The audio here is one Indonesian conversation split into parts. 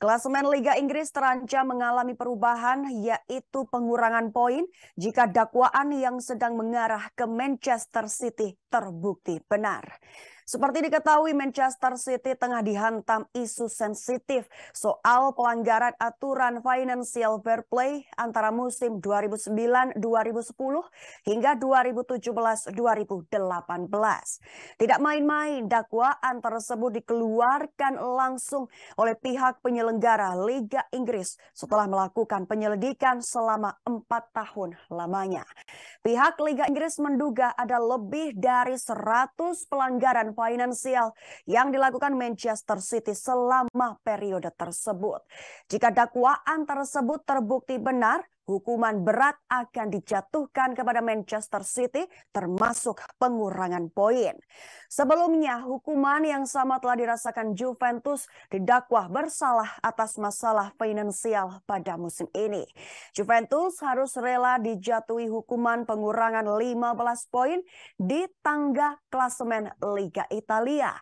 Klasemen Liga Inggris terancam mengalami perubahan yaitu pengurangan poin jika dakwaan yang sedang mengarah ke Manchester City terbukti benar. Seperti diketahui, Manchester City tengah dihantam isu sensitif soal pelanggaran aturan financial fair play antara musim 2009-2010 hingga 2017-2018. Tidak main-main, dakwaan tersebut dikeluarkan langsung oleh pihak penyelenggara Liga Inggris setelah melakukan penyelidikan selama empat tahun lamanya. Pihak Liga Inggris menduga ada lebih dari 100 pelanggaran finansial yang dilakukan Manchester City selama periode tersebut. Jika dakwaan tersebut terbukti benar, hukuman berat akan dijatuhkan kepada Manchester City termasuk pengurangan poin. Sebelumnya, hukuman yang sama telah dirasakan Juventus didakwah bersalah atas masalah finansial pada musim ini. Juventus harus rela dijatuhi hukuman pengurangan 15 poin di tangga klasemen Liga Italia.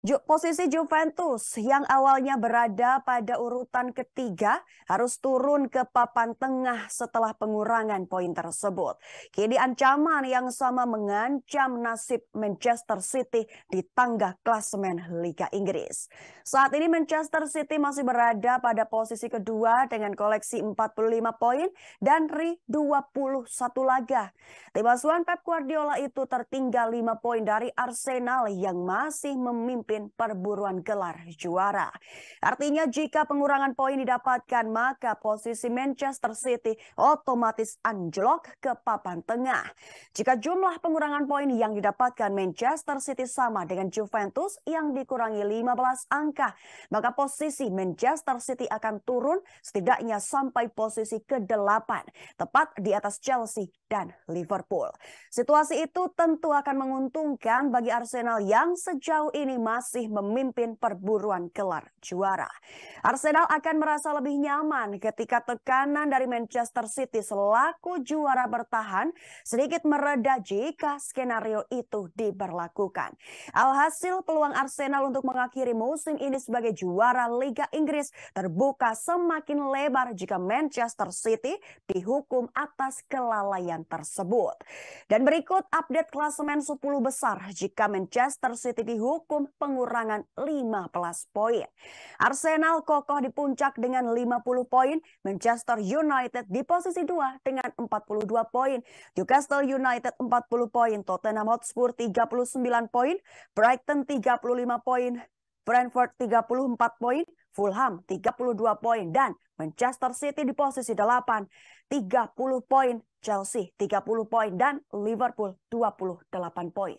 Posisi Juventus yang awalnya berada pada urutan ketiga harus turun ke papan tengah setelah pengurangan poin tersebut. Kini ancaman yang sama mengancam nasib Manchester City di tangga klasemen Liga Inggris. Saat ini Manchester City masih berada pada posisi kedua dengan koleksi 45 poin dan ri 21 laga. Tim asuhan Pep Guardiola itu tertinggal 5 poin dari Arsenal yang masih memimpin memimpin perburuan gelar juara. Artinya jika pengurangan poin didapatkan maka posisi Manchester City otomatis anjlok ke papan tengah. Jika jumlah pengurangan poin yang didapatkan Manchester City sama dengan Juventus yang dikurangi 15 angka, maka posisi Manchester City akan turun setidaknya sampai posisi ke-8, tepat di atas Chelsea dan Liverpool. Situasi itu tentu akan menguntungkan bagi Arsenal yang sejauh ini masih masih memimpin perburuan gelar juara. Arsenal akan merasa lebih nyaman ketika tekanan dari Manchester City selaku juara bertahan sedikit mereda jika skenario itu diberlakukan. Alhasil peluang Arsenal untuk mengakhiri musim ini sebagai juara Liga Inggris terbuka semakin lebar jika Manchester City dihukum atas kelalaian tersebut. Dan berikut update klasemen 10 besar jika Manchester City dihukum peng pengurangan 15 poin. Arsenal kokoh di puncak dengan 50 poin, Manchester United di posisi 2 dengan 42 poin, Newcastle United 40 poin, Tottenham Hotspur 39 poin, Brighton 35 poin, Brentford 34 poin, Fulham 32 poin, dan Manchester City di posisi 8, 30 poin, Chelsea 30 poin, dan Liverpool 28 poin.